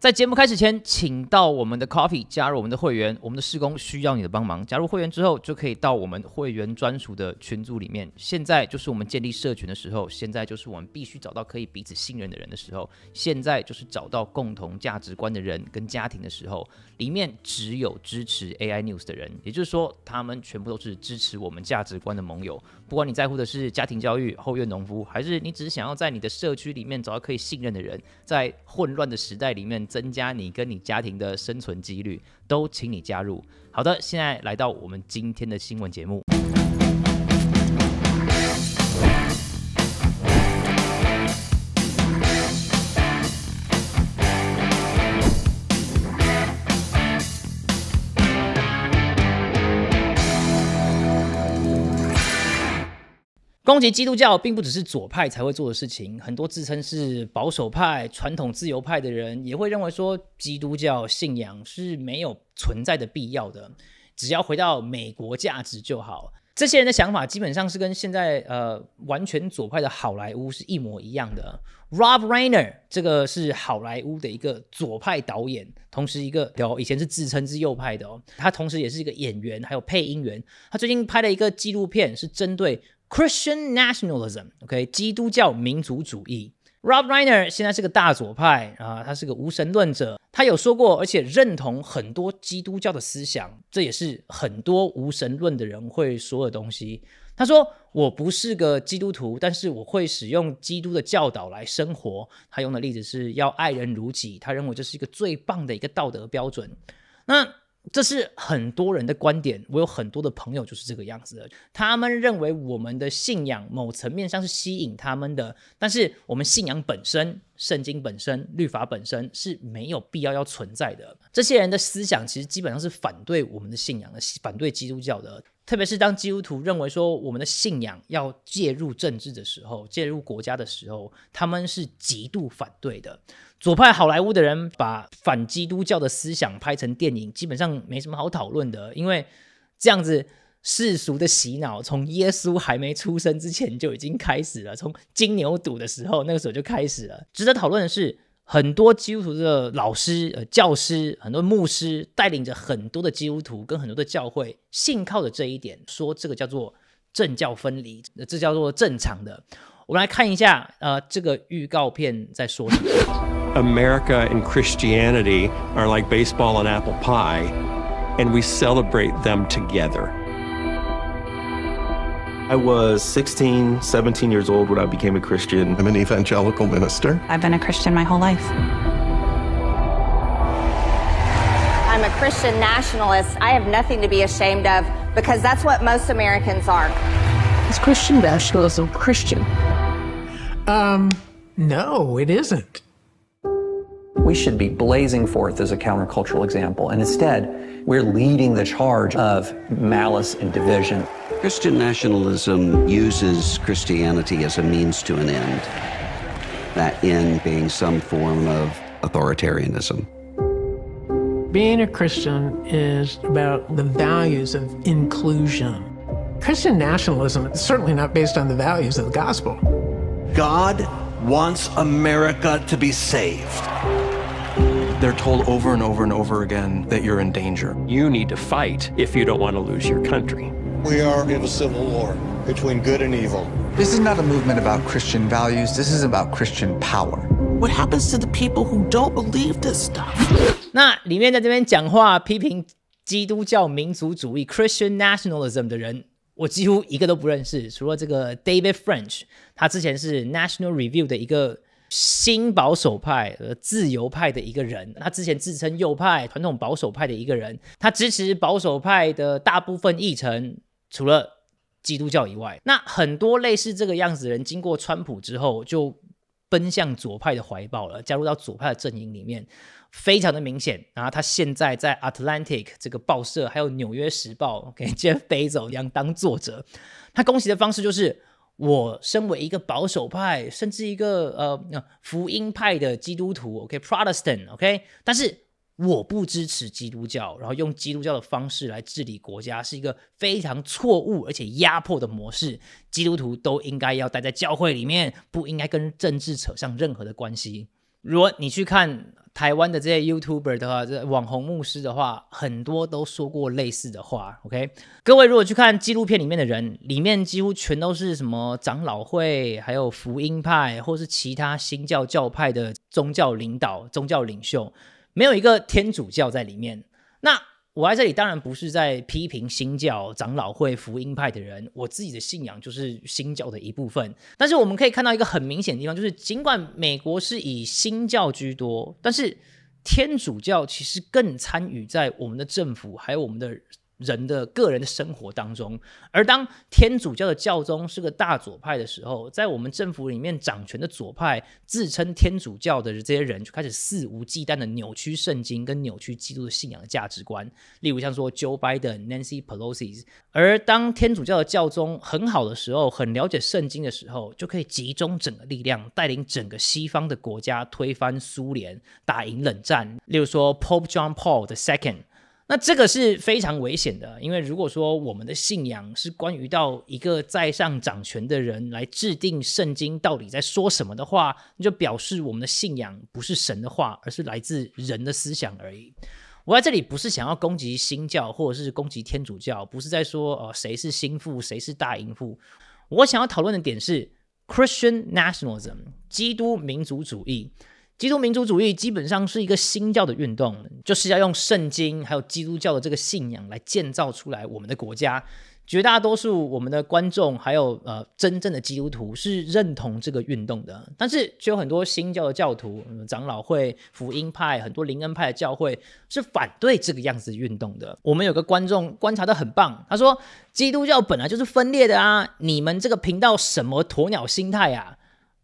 在节目开始前，请到我们的 Coffee 加入我们的会员。我们的施工需要你的帮忙。加入会员之后，就可以到我们会员专属的群组里面。现在就是我们建立社群的时候，现在就是我们必须找到可以彼此信任的人的时候，现在就是找到共同价值观的人跟家庭的时候。里面只有支持 AI News 的人，也就是说，他们全部都是支持我们价值观的盟友。不管你在乎的是家庭教育、后院农夫，还是你只是想要在你的社区里面找到可以信任的人，在混乱的时代里面。增加你跟你家庭的生存几率，都请你加入。好的，现在来到我们今天的新闻节目。攻击基督教并不只是左派才会做的事情，很多自称是保守派、传统自由派的人也会认为说，基督教信仰是没有存在的必要的，只要回到美国价值就好。这些人的想法基本上是跟现在呃完全左派的好莱坞是一模一样的。Rob Reiner 这个是好莱坞的一个左派导演，同时一个有以前是自称是右派的哦，他同时也是一个演员还有配音员。他最近拍了一个纪录片，是针对。Christian nationalism，OK，基督教民族主义。Rob Reiner 现在是个大左派啊，他是个无神论者，他有说过，而且认同很多基督教的思想，这也是很多无神论的人会说的东西。他说：“我不是个基督徒，但是我会使用基督的教导来生活。”他用的例子是要爱人如己，他认为这是一个最棒的一个道德标准。那这是很多人的观点。我有很多的朋友就是这个样子的，他们认为我们的信仰某层面上是吸引他们的，但是我们信仰本身、圣经本身、律法本身是没有必要要存在的。这些人的思想其实基本上是反对我们的信仰的，反对基督教的。特别是当基督徒认为说我们的信仰要介入政治的时候，介入国家的时候，他们是极度反对的。左派好莱坞的人把反基督教的思想拍成电影，基本上没什么好讨论的，因为这样子世俗的洗脑从耶稣还没出生之前就已经开始了，从金牛犊的时候那个时候就开始了。值得讨论的是。很多基督徒的老师、呃教师，很多牧师带领着很多的基督徒跟很多的教会，信靠着这一点，说这个叫做政教分离，这叫做正常的。我们来看一下，呃，这个预告片在说什么。America and Christianity are like baseball and apple pie, and we celebrate them together. I was 16, 17 years old when I became a Christian. I'm an evangelical minister. I've been a Christian my whole life. I'm a Christian nationalist. I have nothing to be ashamed of because that's what most Americans are. Is Christian nationalism Christian? Um, no, it isn't. We should be blazing forth as a countercultural example, and instead, we're leading the charge of malice and division. Christian nationalism uses Christianity as a means to an end, that end being some form of authoritarianism. Being a Christian is about the values of inclusion. Christian nationalism is certainly not based on the values of the gospel. God wants America to be saved. They're told over and over and over again that you're in danger. You need to fight if you don't want to lose your country. We are in a civil war between good and evil. This is not a movement about Christian values. This is about Christian power. What happens to the people who don't believe this stuff? 那里面在这边讲话批评基督教民族主义 （Christian nationalism） 的人，我几乎一个都不认识，除了这个 David French，他之前是 National Review 的一个新保守派和自由派的一个人，他之前自称右派、传统保守派的一个人，他支持保守派的大部分议程，除了基督教以外，那很多类似这个样子的人，经过川普之后，就奔向左派的怀抱了，加入到左派的阵营里面，非常的明显。然后他现在在 Atlantic 这个报社，还有纽约时报给 Jeff Bezos 当作者，他恭喜的方式就是。我身为一个保守派，甚至一个呃福音派的基督徒，OK，Protestant，OK，但是我不支持基督教，然后用基督教的方式来治理国家是一个非常错误而且压迫的模式。基督徒都应该要待在教会里面，不应该跟政治扯上任何的关系。如果你去看，台湾的这些 Youtuber 的话，这网红牧师的话，很多都说过类似的话。OK，各位如果去看纪录片里面的人，里面几乎全都是什么长老会、还有福音派，或是其他新教教派的宗教领导、宗教领袖，没有一个天主教在里面。那我在这里当然不是在批评新教长老会福音派的人，我自己的信仰就是新教的一部分。但是我们可以看到一个很明显的地方，就是尽管美国是以新教居多，但是天主教其实更参与在我们的政府还有我们的。人的个人的生活当中，而当天主教的教宗是个大左派的时候，在我们政府里面掌权的左派自称天主教的这些人就开始肆无忌惮的扭曲圣经跟扭曲基督的信仰的价值观。例如像说 Joe Biden、Nancy Pelosi。而当天主教的教宗很好的时候，很了解圣经的时候，就可以集中整个力量，带领整个西方的国家推翻苏联，打赢冷战。例如说 Pope John Paul the Second。那这个是非常危险的，因为如果说我们的信仰是关于到一个在上掌权的人来制定圣经到底在说什么的话，那就表示我们的信仰不是神的话，而是来自人的思想而已。我在这里不是想要攻击新教或者是攻击天主教，不是在说哦谁是心腹谁是大淫妇，我想要讨论的点是 Christian Nationalism 基督民族主义。基督民族主义基本上是一个新教的运动，就是要用圣经还有基督教的这个信仰来建造出来我们的国家。绝大多数我们的观众还有呃真正的基督徒是认同这个运动的，但是却有很多新教的教徒、长老会、福音派、很多灵恩派的教会是反对这个样子运动的。我们有个观众观察的很棒，他说：“基督教本来就是分裂的啊，你们这个频道什么鸵鸟心态啊？”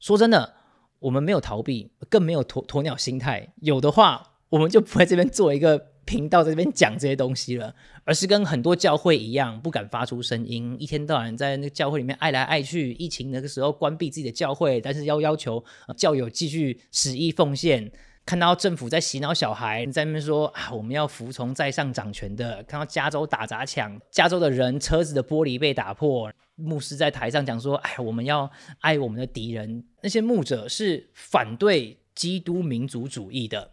说真的。我们没有逃避，更没有鸵鸵鸟心态。有的话，我们就不会这边做一个频道，在这边讲这些东西了，而是跟很多教会一样，不敢发出声音，一天到晚在那个教会里面爱来爱去。疫情那个时候关闭自己的教会，但是要要求教友继续舍意奉献。看到政府在洗脑小孩，在那边说啊，我们要服从在上掌权的。看到加州打砸抢，加州的人车子的玻璃被打破。牧师在台上讲说：“哎，我们要爱我们的敌人。那些牧者是反对基督民族主义的。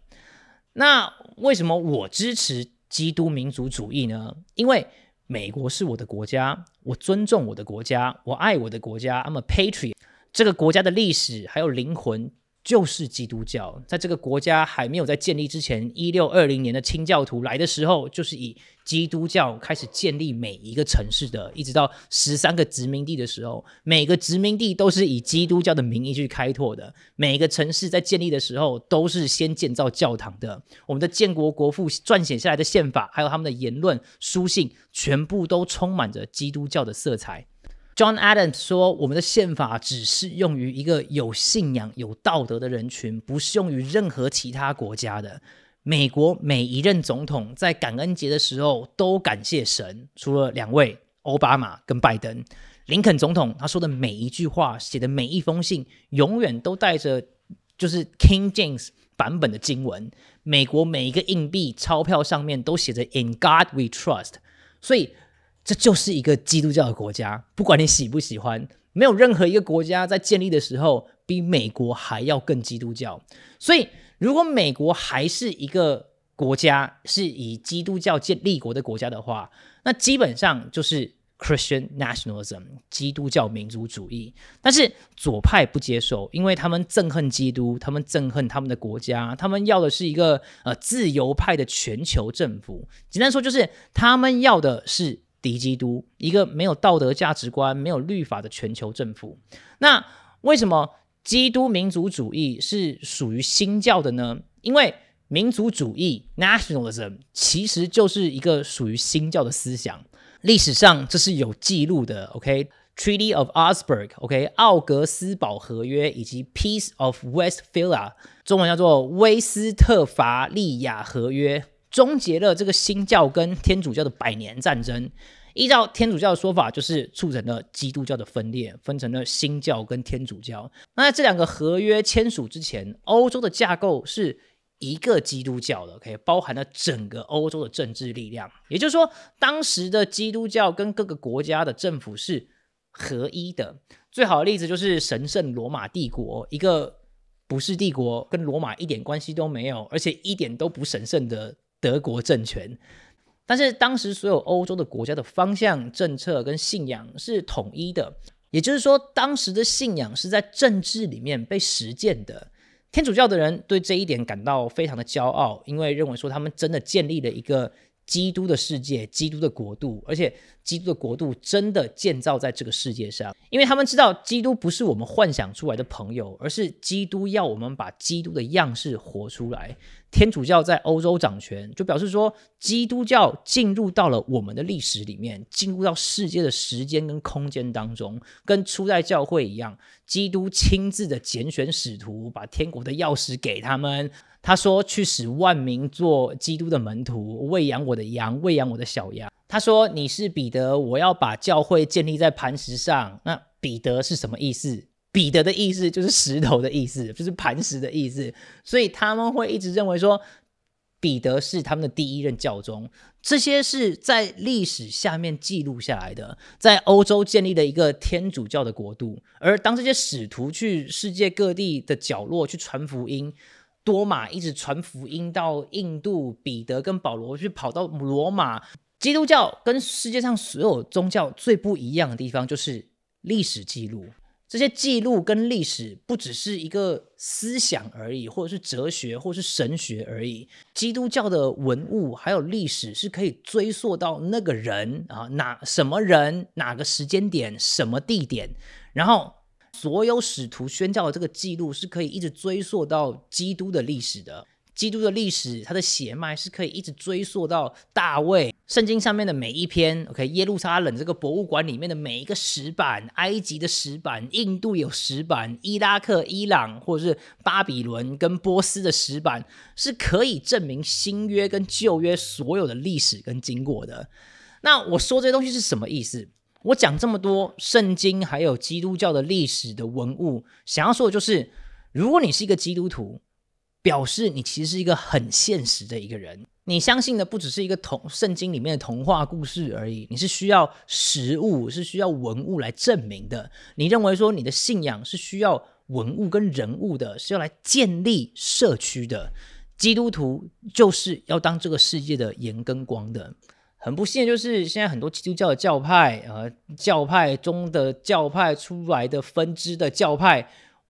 那为什么我支持基督民族主义呢？因为美国是我的国家，我尊重我的国家，我爱我的国家。I'm a patriot。这个国家的历史还有灵魂。”就是基督教，在这个国家还没有在建立之前，一六二零年的清教徒来的时候，就是以基督教开始建立每一个城市的，一直到十三个殖民地的时候，每个殖民地都是以基督教的名义去开拓的。每个城市在建立的时候，都是先建造教堂的。我们的建国国父撰写下来的宪法，还有他们的言论、书信，全部都充满着基督教的色彩。John Adams 说：“我们的宪法只适用于一个有信仰、有道德的人群，不适用于任何其他国家的。”美国每一任总统在感恩节的时候都感谢神，除了两位奥巴马跟拜登。林肯总统他说的每一句话、写的每一封信，永远都带着就是 King James 版本的经文。美国每一个硬币、钞票上面都写着 “In God We Trust”，所以。这就是一个基督教的国家，不管你喜不喜欢，没有任何一个国家在建立的时候比美国还要更基督教。所以，如果美国还是一个国家是以基督教建立国的国家的话，那基本上就是 Christian nationalism 基督教民族主义。但是左派不接受，因为他们憎恨基督，他们憎恨他们的国家，他们要的是一个呃自由派的全球政府。简单说，就是他们要的是。敌基督，一个没有道德价值观、没有律法的全球政府。那为什么基督民族主义是属于新教的呢？因为民族主义 （nationalism） 其实就是一个属于新教的思想。历史上这是有记录的。OK，Treaty of Augsburg，OK，奥格斯堡合约以及 Peace of Westphalia，中文叫做威斯特伐利亚合约。终结了这个新教跟天主教的百年战争。依照天主教的说法，就是促成了基督教的分裂，分成了新教跟天主教。那在这两个合约签署之前，欧洲的架构是一个基督教的，可以包含了整个欧洲的政治力量。也就是说，当时的基督教跟各个国家的政府是合一的。最好的例子就是神圣罗马帝国，一个不是帝国，跟罗马一点关系都没有，而且一点都不神圣的。德国政权，但是当时所有欧洲的国家的方向政策跟信仰是统一的，也就是说，当时的信仰是在政治里面被实践的。天主教的人对这一点感到非常的骄傲，因为认为说他们真的建立了一个基督的世界、基督的国度，而且基督的国度真的建造在这个世界上，因为他们知道基督不是我们幻想出来的朋友，而是基督要我们把基督的样式活出来。天主教在欧洲掌权，就表示说基督教进入到了我们的历史里面，进入到世界的时间跟空间当中，跟初代教会一样，基督亲自的拣选使徒，把天国的钥匙给他们。他说：“去使万民做基督的门徒，喂养我的羊，喂养我的小羊。”他说：“你是彼得，我要把教会建立在磐石上。”那彼得是什么意思？彼得的意思就是石头的意思，就是磐石的意思，所以他们会一直认为说彼得是他们的第一任教宗。这些是在历史下面记录下来的，在欧洲建立的一个天主教的国度。而当这些使徒去世界各地的角落去传福音，多马一直传福音到印度，彼得跟保罗去跑到罗马。基督教跟世界上所有宗教最不一样的地方就是历史记录。这些记录跟历史不只是一个思想而已，或者是哲学，或者是神学而已。基督教的文物还有历史是可以追溯到那个人啊，哪什么人，哪个时间点，什么地点，然后所有使徒宣教的这个记录是可以一直追溯到基督的历史的。基督的历史，他的血脉是可以一直追溯到大卫。圣经上面的每一篇，OK，耶路撒冷这个博物馆里面的每一个石板，埃及的石板，印度有石板，伊拉克、伊朗或者是巴比伦跟波斯的石板，是可以证明新约跟旧约所有的历史跟经过的。那我说这些东西是什么意思？我讲这么多圣经还有基督教的历史的文物，想要说的就是，如果你是一个基督徒。表示你其实是一个很现实的一个人，你相信的不只是一个童圣经里面的童话故事而已，你是需要实物，是需要文物来证明的。你认为说你的信仰是需要文物跟人物的，是要来建立社区的。基督徒就是要当这个世界的盐跟光的。很不幸，就是现在很多基督教的教派，呃，教派中的教派出来的分支的教派，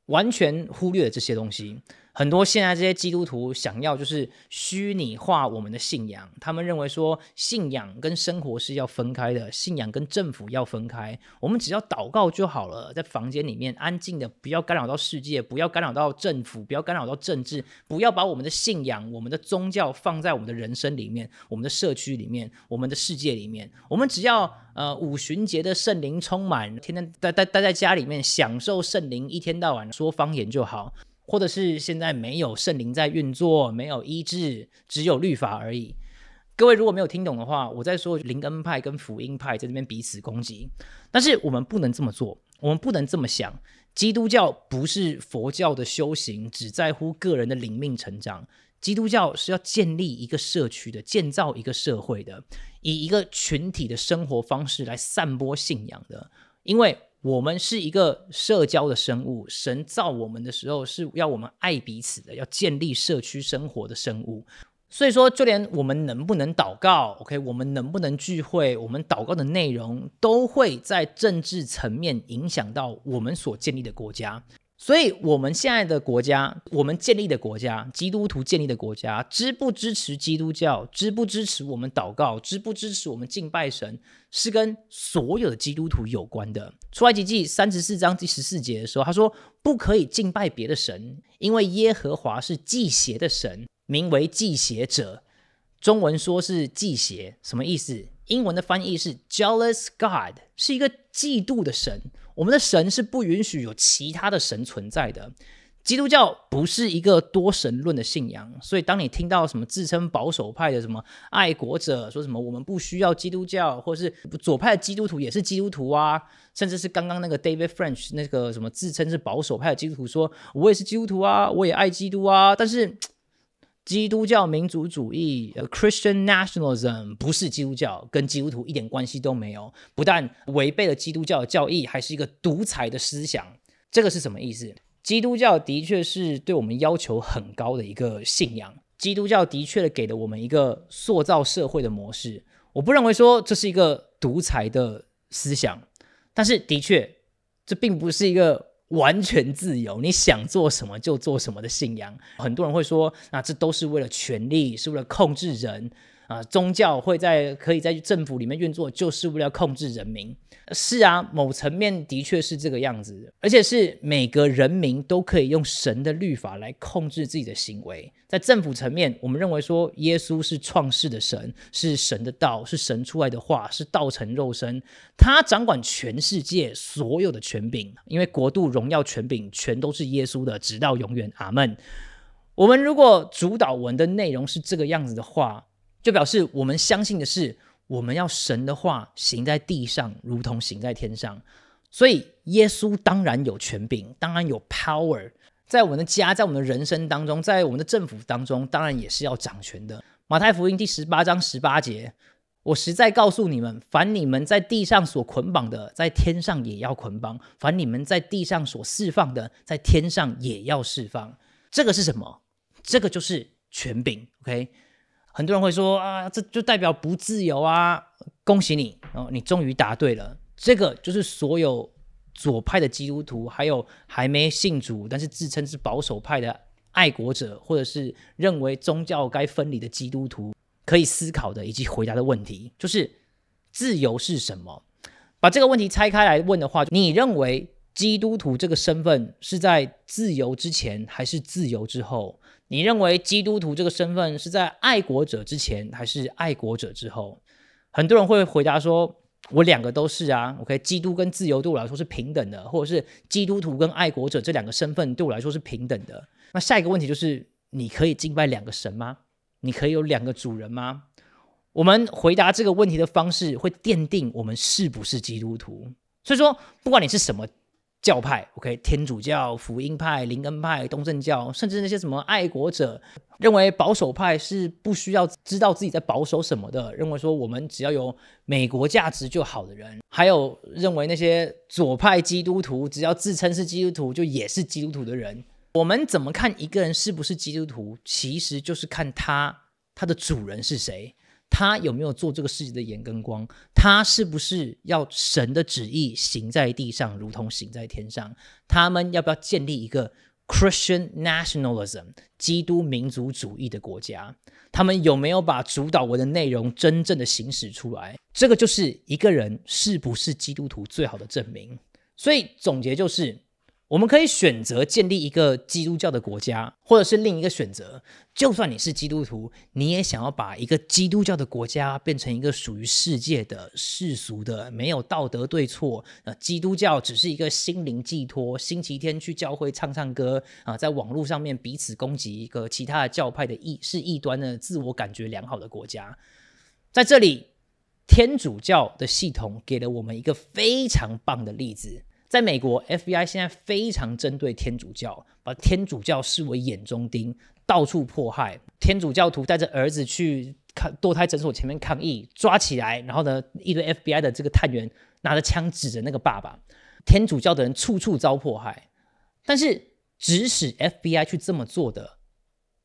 完全忽略这些东西。很多现在这些基督徒想要就是虚拟化我们的信仰，他们认为说信仰跟生活是要分开的，信仰跟政府要分开。我们只要祷告就好了，在房间里面安静的，不要干扰到世界，不要干扰到政府，不要干扰到政治，不要把我们的信仰、我们的宗教放在我们的人生里面、我们的社区里面、我们的世界里面。我们只要呃五旬节的圣灵充满，天天待待待在家里面享受圣灵，一天到晚说方言就好。或者是现在没有圣灵在运作，没有医治，只有律法而已。各位如果没有听懂的话，我在说灵恩派跟福音派在这边彼此攻击，但是我们不能这么做，我们不能这么想。基督教不是佛教的修行，只在乎个人的灵命成长。基督教是要建立一个社区的，建造一个社会的，以一个群体的生活方式来散播信仰的，因为。我们是一个社交的生物，神造我们的时候是要我们爱彼此的，要建立社区生活的生物。所以说，就连我们能不能祷告，OK，我们能不能聚会，我们祷告的内容，都会在政治层面影响到我们所建立的国家。所以，我们现在的国家，我们建立的国家，基督徒建立的国家，支不支持基督教，支不支持我们祷告，支不支持我们敬拜神，是跟所有的基督徒有关的。出埃及记三十四章第十四节的时候，他说：“不可以敬拜别的神，因为耶和华是祭邪的神，名为祭邪者。”中文说是祭邪，什么意思？英文的翻译是 Jealous God，是一个嫉妒的神。我们的神是不允许有其他的神存在的。基督教不是一个多神论的信仰，所以当你听到什么自称保守派的、什么爱国者说什么“我们不需要基督教”或是左派的基督徒也是基督徒啊，甚至是刚刚那个 David French 那个什么自称是保守派的基督徒说“我也是基督徒啊，我也爱基督啊”，但是。基督教民族主义，呃，Christian nationalism 不是基督教，跟基督徒一点关系都没有。不但违背了基督教的教义，还是一个独裁的思想。这个是什么意思？基督教的确是对我们要求很高的一个信仰。基督教的确给了我们一个塑造社会的模式。我不认为说这是一个独裁的思想，但是的确，这并不是一个。完全自由，你想做什么就做什么的信仰，很多人会说，那这都是为了权力，是为了控制人。啊，宗教会在可以在政府里面运作，就是为了控制人民。是啊，某层面的确是这个样子，而且是每个人民都可以用神的律法来控制自己的行为。在政府层面，我们认为说，耶稣是创世的神，是神的道，是神出来的话，是道成肉身，他掌管全世界所有的权柄，因为国度、荣耀、权柄全都是耶稣的，直到永远。阿门。我们如果主导文的内容是这个样子的话。就表示我们相信的是，我们要神的话行在地上，如同行在天上。所以耶稣当然有权柄，当然有 power，在我们的家，在我们的人生当中，在我们的政府当中，当然也是要掌权的。马太福音第十八章十八节，我实在告诉你们，凡你们在地上所捆绑的，在天上也要捆绑；凡你们在地上所释放的，在天上也要释放。这个是什么？这个就是权柄。OK。很多人会说啊，这就代表不自由啊！恭喜你哦，你终于答对了。这个就是所有左派的基督徒，还有还没信主但是自称是保守派的爱国者，或者是认为宗教该分离的基督徒可以思考的以及回答的问题，就是自由是什么。把这个问题拆开来问的话，你认为基督徒这个身份是在自由之前还是自由之后？你认为基督徒这个身份是在爱国者之前还是爱国者之后？很多人会回答说：“我两个都是啊，OK，基督跟自由对我来说是平等的，或者是基督徒跟爱国者这两个身份对我来说是平等的。”那下一个问题就是：你可以敬拜两个神吗？你可以有两个主人吗？我们回答这个问题的方式会奠定我们是不是基督徒。所以说，不管你是什么。教派，OK，天主教、福音派、灵恩派、东正教，甚至那些什么爱国者认为保守派是不需要知道自己在保守什么的，认为说我们只要有美国价值就好的人，还有认为那些左派基督徒只要自称是基督徒就也是基督徒的人，我们怎么看一个人是不是基督徒，其实就是看他他的主人是谁。他有没有做这个世界的眼跟光？他是不是要神的旨意行在地上，如同行在天上？他们要不要建立一个 Christian Nationalism（ 基督民族主义）的国家？他们有没有把主导文的内容真正的行使出来？这个就是一个人是不是基督徒最好的证明。所以总结就是。我们可以选择建立一个基督教的国家，或者是另一个选择。就算你是基督徒，你也想要把一个基督教的国家变成一个属于世界的世俗的、没有道德对错。呃，基督教只是一个心灵寄托，星期天去教会唱唱歌啊，在网络上面彼此攻击一个其他的教派的异是异端的自我感觉良好的国家。在这里，天主教的系统给了我们一个非常棒的例子。在美国，FBI 现在非常针对天主教，把天主教视为眼中钉，到处迫害天主教徒。带着儿子去看堕胎诊所前面抗议，抓起来，然后呢，一堆 FBI 的这个探员拿着枪指着那个爸爸。天主教的人处处遭迫害，但是指使 FBI 去这么做的，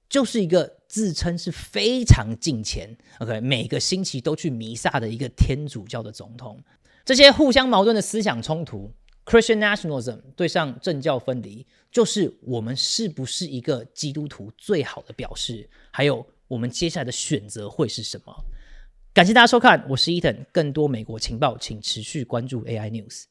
就是一个自称是非常近前 o k 每个星期都去弥撒的一个天主教的总统。这些互相矛盾的思想冲突。Christian nationalism 对上政教分离，就是我们是不是一个基督徒最好的表示？还有我们接下来的选择会是什么？感谢大家收看，我是 Ethan，更多美国情报，请持续关注 AI News。